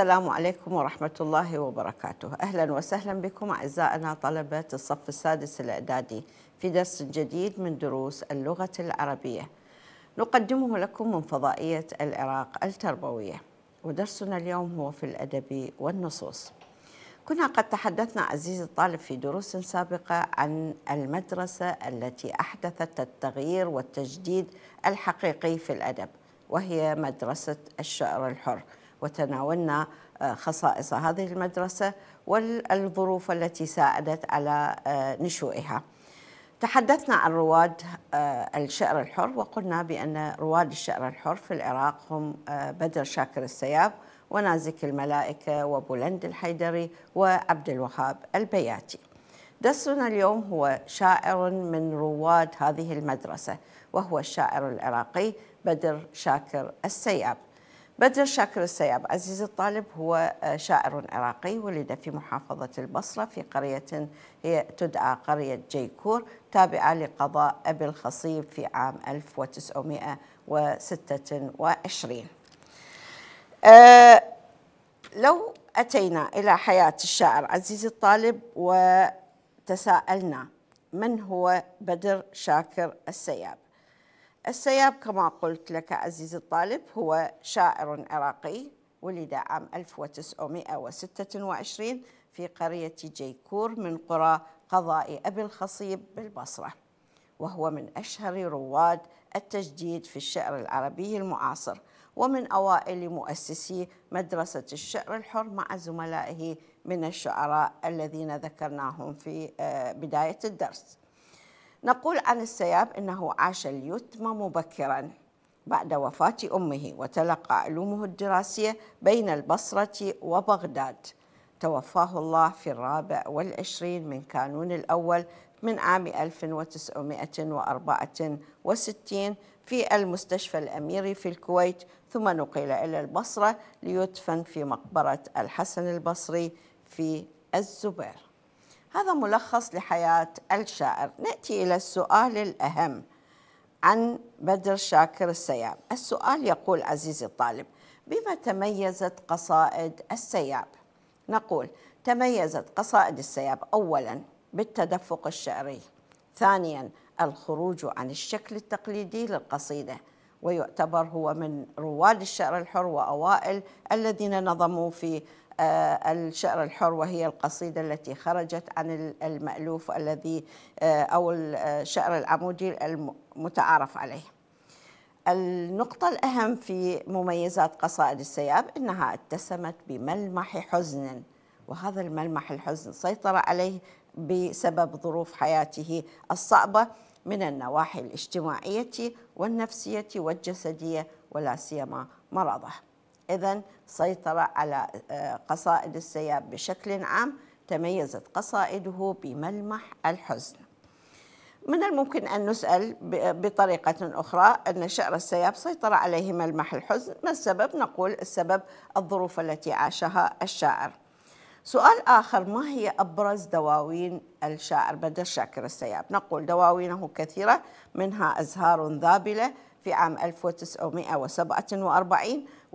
السلام عليكم ورحمة الله وبركاته أهلا وسهلا بكم أعزائنا طلبة الصف السادس الإعدادي في درس جديد من دروس اللغة العربية نقدمه لكم من فضائية العراق التربوية ودرسنا اليوم هو في الأدب والنصوص كنا قد تحدثنا عزيزي الطالب في دروس سابقة عن المدرسة التي أحدثت التغيير والتجديد الحقيقي في الأدب وهي مدرسة الشعر الحر وتناولنا آه، خصائص هذه المدرسة والظروف التي ساعدت على آه، نشوئها تحدثنا عن رواد آه، الشعر الحر وقلنا بأن رواد الشعر الحر في العراق هم بدر شاكر السياب ونازك الملائكة وبولند الحيدري وعبد الوهاب البياتي درسنا اليوم هو شاعر من رواد هذه المدرسة وهو الشاعر العراقي بدر شاكر السياب بدر شاكر السياب عزيز الطالب هو آه، شاعر عراقي ولد في محافظة البصرة في قرية هي تدعى قرية جيكور تابعة لقضاء أبي الخصيب في عام 1926 آه، لو أتينا إلى حياة الشاعر عزيز الطالب وتساءلنا من هو بدر شاكر السياب السياب كما قلت لك عزيزي الطالب هو شاعر عراقي ولد عام 1926 في قرية جيكور من قرى قضاء أبي الخصيب بالبصرة وهو من أشهر رواد التجديد في الشعر العربي المعاصر ومن أوائل مؤسسي مدرسة الشعر الحر مع زملائه من الشعراء الذين ذكرناهم في آه، بداية الدرس نقول عن السياب أنه عاش اليتم مبكرا بعد وفاة أمه وتلقى علومه الدراسية بين البصرة وبغداد توفاه الله في الرابع والعشرين من كانون الأول من عام 1964 في المستشفى الأميري في الكويت ثم نقل إلى البصرة ليدفن في مقبرة الحسن البصري في الزبير هذا ملخص لحياة الشاعر نأتي إلى السؤال الأهم عن بدر شاكر السياب السؤال يقول عزيزي الطالب بما تميزت قصائد السياب نقول تميزت قصائد السياب أولا بالتدفق الشعري ثانيا الخروج عن الشكل التقليدي للقصيدة ويعتبر هو من رواد الشعر الحر وأوائل الذين نظموا في آه، الشعر الحر وهي القصيدة التي خرجت عن المألوف الذي آه، أو الشعر آه، العمودي المتعارف عليه النقطة الأهم في مميزات قصائد السياب أنها اتسمت بملمح حزن وهذا الملمح الحزن سيطر عليه بسبب ظروف حياته الصعبة من النواحي الاجتماعية والنفسية والجسدية ولا سيما مرضه إذا سيطر على آه، قصائد السياب بشكل عام تميزت قصائده بملمح الحزن من الممكن أن نسأل بطريقة أخرى أن شعر السياب سيطر عليه ملمح الحزن ما السبب؟ نقول السبب الظروف التي عاشها الشاعر سؤال آخر ما هي أبرز دواوين الشاعر بدر شاكر السياب؟ نقول دواوينه كثيرة منها أزهار ذابلة في عام 1947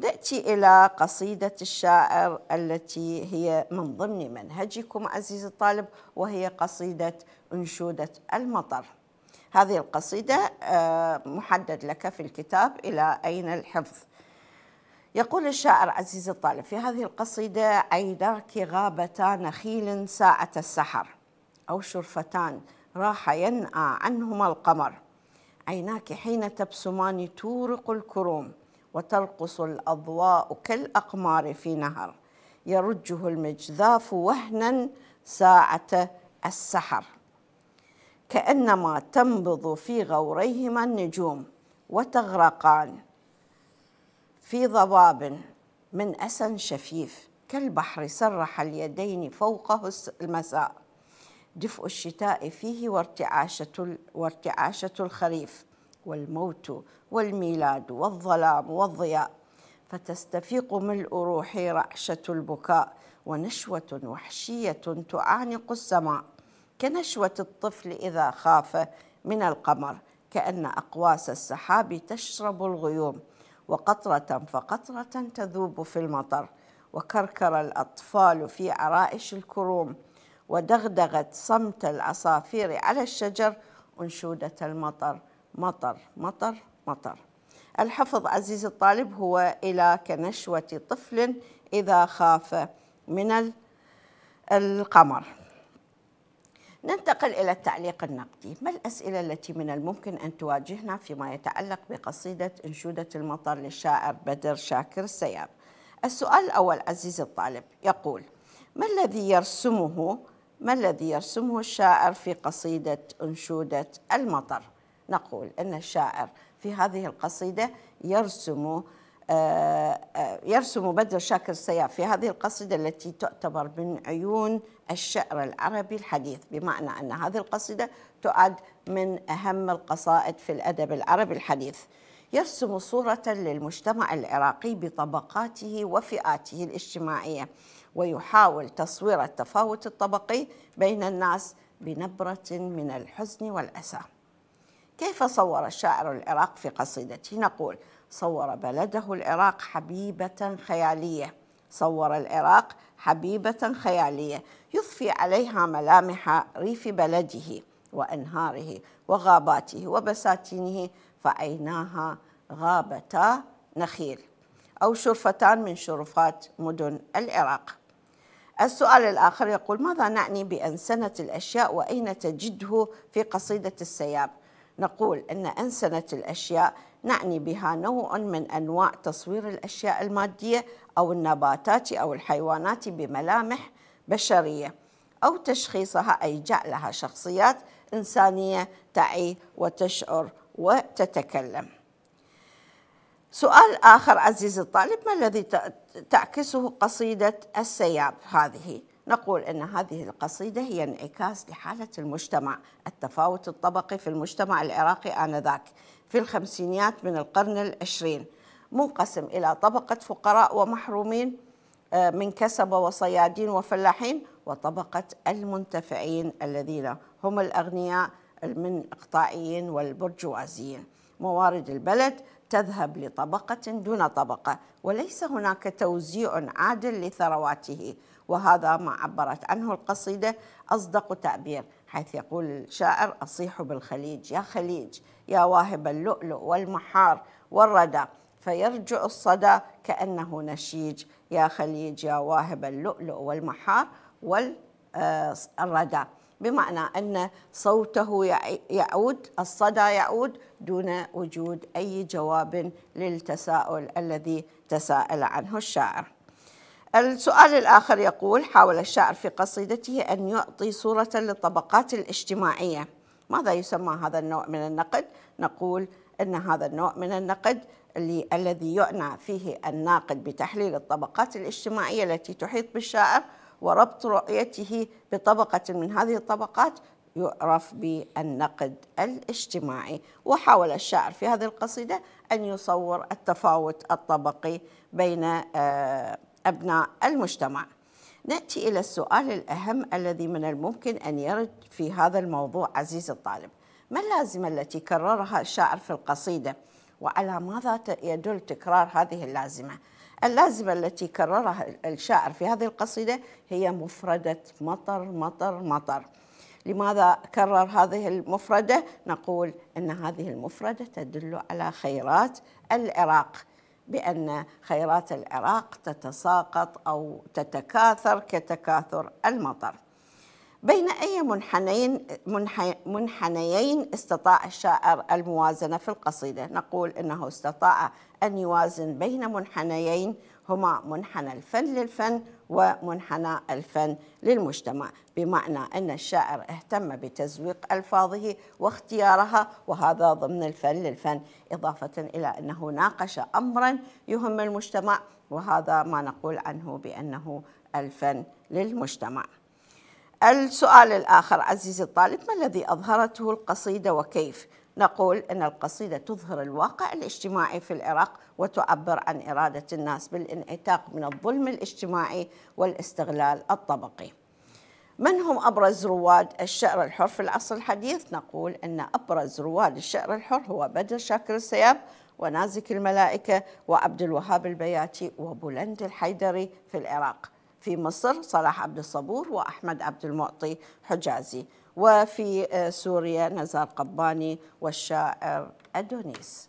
ناتي الى قصيده الشاعر التي هي من ضمن منهجكم عزيزي الطالب وهي قصيده انشوده المطر هذه القصيده آه، محدد لك في الكتاب الى اين الحفظ يقول الشاعر عزيزي الطالب في هذه القصيده عيداك غابتا نخيل ساعه السحر او شرفتان راح ينأى عنهما القمر عيناك حين تبسمان تورق الكروم وتلقص الأضواء كالأقمار في نهر يرجه المجذاف وهنا ساعة السحر كأنما تنبض في غوريهما النجوم وتغرقان في ضباب من أسى شفيف كالبحر سرح اليدين فوقه المساء دفء الشتاء فيه وارتعاشة, وارتعاشة الخريف والموت والميلاد والظلام والضياء فتستفيق ملء روحي رعشه البكاء ونشوه وحشيه تعانق السماء كنشوه الطفل اذا خاف من القمر كأن أقواس السحاب تشرب الغيوم وقطرة فقطرة تذوب في المطر وكركر الأطفال في عرائش الكروم ودغدغت صمت العصافير على الشجر أنشودة المطر مطر مطر مطر الحفظ عزيزي الطالب هو إلى كنشوة طفل إذا خاف من القمر ننتقل إلى التعليق النقدي ما الأسئلة التي من الممكن أن تواجهنا فيما يتعلق بقصيدة إنشودة المطر للشاعر بدر شاكر السياب السؤال الأول عزيزي الطالب يقول ما الذي يرسمه ما الذي يرسمه الشاعر في قصيدة أنشودة المطر؟ نقول أن الشاعر في هذه القصيدة يرسم آه، آه، يرسم بدر شاكر السياف في هذه القصيدة التي تعتبر من عيون الشعر العربي الحديث بمعنى أن هذه القصيدة تعد من أهم القصائد في الأدب العربي الحديث يرسم صورة للمجتمع العراقي بطبقاته وفئاته الاجتماعية ويحاول تصوير التفاوت الطبقي بين الناس بنبرة من الحزن والأسى كيف صور الشاعر العراق في قصيدته نقول صور بلده العراق حبيبة خيالية صور العراق حبيبة خيالية يضفي عليها ملامح ريف بلده وأنهاره وغاباته وبساتينه فعيناها غابتا نخيل أو شرفتان من شرفات مدن العراق السؤال الآخر يقول ماذا نعني بأنسنة الأشياء وأين تجده في قصيدة السياب نقول أن أنسنة الأشياء نعني بها نوع من أنواع تصوير الأشياء المادية أو النباتات أو الحيوانات بملامح بشرية أو تشخيصها أي جعلها شخصيات إنسانية تعي وتشعر وتتكلم سؤال آخر عزيزي الطالب ما الذي تعكسه قصيدة السياب هذه نقول أن هذه القصيدة هي انعكاس لحالة المجتمع التفاوت الطبقي في المجتمع العراقي آنذاك في الخمسينيات من القرن العشرين منقسم إلى طبقة فقراء ومحرومين آه، من كسبة وصيادين وفلاحين وطبقة المنتفعين الذين هم الأغنياء من اقطاعيين والبرجوازيين موارد البلد تذهب لطبقة دون طبقة وليس هناك توزيع عادل لثرواته وهذا ما عبرت عنه القصيدة أصدق تعبير حيث يقول الشاعر أصيح بالخليج يا خليج يا واهب اللؤلؤ والمحار والردى فيرجع الصدى كأنه نشيج يا خليج يا واهب اللؤلؤ والمحار والردى بمعنى أن صوته يعود الصدى يعود دون وجود أي جواب للتساؤل الذي تساءل عنه الشاعر السؤال الآخر يقول حاول الشاعر في قصيدته أن يعطي صورة للطبقات الاجتماعية ماذا يسمى هذا النوع من النقد؟ نقول أن هذا النوع من النقد الذي يعنى فيه الناقد بتحليل الطبقات الاجتماعية التي تحيط بالشاعر وربط رؤيته بطبقة من هذه الطبقات يعرف بالنقد الاجتماعي وحاول الشاعر في هذه القصيدة أن يصور التفاوت الطبقي بين آه، أبناء المجتمع نأتي إلى السؤال الأهم الذي من الممكن أن يرد في هذا الموضوع عزيز الطالب ما اللازمة التي كررها الشاعر في القصيدة وعلى ماذا يدل تكرار هذه اللازمة اللازمة التي كررها الشاعر في هذه القصيدة هي مفردة مطر مطر مطر لماذا كرر هذه المفردة؟ نقول أن هذه المفردة تدل على خيرات العراق بأن خيرات العراق تتساقط أو تتكاثر كتكاثر المطر بين أي منحنيين منحنيين استطاع الشاعر الموازنة في القصيدة نقول أنه استطاع أن يوازن بين منحنيين هما منحنى الفن للفن ومنحنى الفن للمجتمع بمعنى أن الشاعر اهتم بتزويق ألفاظه واختيارها وهذا ضمن الفن للفن إضافة إلى أنه ناقش أمرا يهم المجتمع وهذا ما نقول عنه بأنه الفن للمجتمع السؤال الآخر عزيزي الطالب ما الذي أظهرته القصيدة وكيف؟ نقول أن القصيدة تظهر الواقع الاجتماعي في العراق وتعبر عن إرادة الناس بالانعتاق من الظلم الاجتماعي والاستغلال الطبقي من هم أبرز رواد الشعر الحر في العصر الحديث؟ نقول أن أبرز رواد الشعر الحر هو بدر شاكر السياب ونازك الملائكة وعبد الوهاب البياتي وبلند الحيدري في العراق في مصر صلاح عبد الصبور وأحمد عبد المعطي حجازي وفي آه، سوريا نزار قباني والشاعر أدونيس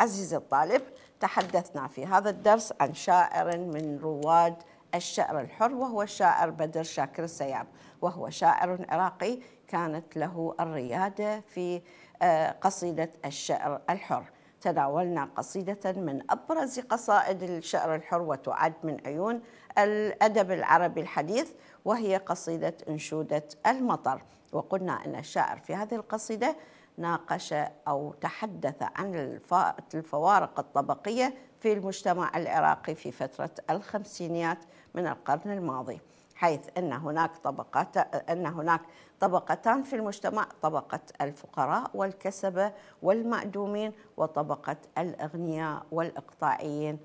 عزيزي الطالب تحدثنا في هذا الدرس عن شاعر من رواد الشعر الحر وهو الشاعر بدر شاكر السياب وهو شاعر عراقي كانت له الريادة في آه، قصيدة الشعر الحر تناولنا قصيدة من أبرز قصائد الشعر الحر وتعد من عيون الأدب العربي الحديث وهي قصيدة أنشودة المطر وقلنا أن الشاعر في هذه القصيدة ناقش أو تحدث عن الفوارق الطبقية في المجتمع العراقي في فترة الخمسينيات من القرن الماضي حيث أن هناك طبقات أن هناك طبقتان في المجتمع طبقة الفقراء والكسبة والمأدومين وطبقة الأغنياء والإقطاعيين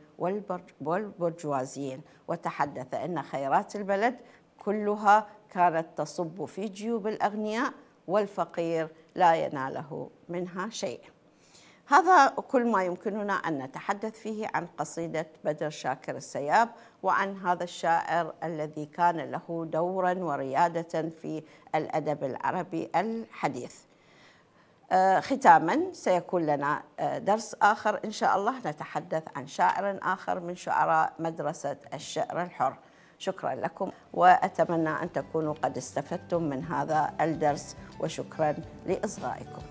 والبرجوازيين وتحدث أن خيرات البلد كلها كانت تصب في جيوب الأغنياء والفقير لا يناله منها شيء هذا كل ما يمكننا أن نتحدث فيه عن قصيدة بدر شاكر السياب وعن هذا الشاعر الذي كان له دورا وريادة في الأدب العربي الحديث آه، ختاما سيكون لنا آه، درس آخر إن شاء الله نتحدث عن شاعر آخر من شعراء مدرسة الشعر الحر شكرا لكم وأتمنى أن تكونوا قد استفدتم من هذا الدرس وشكرا لإصغائكم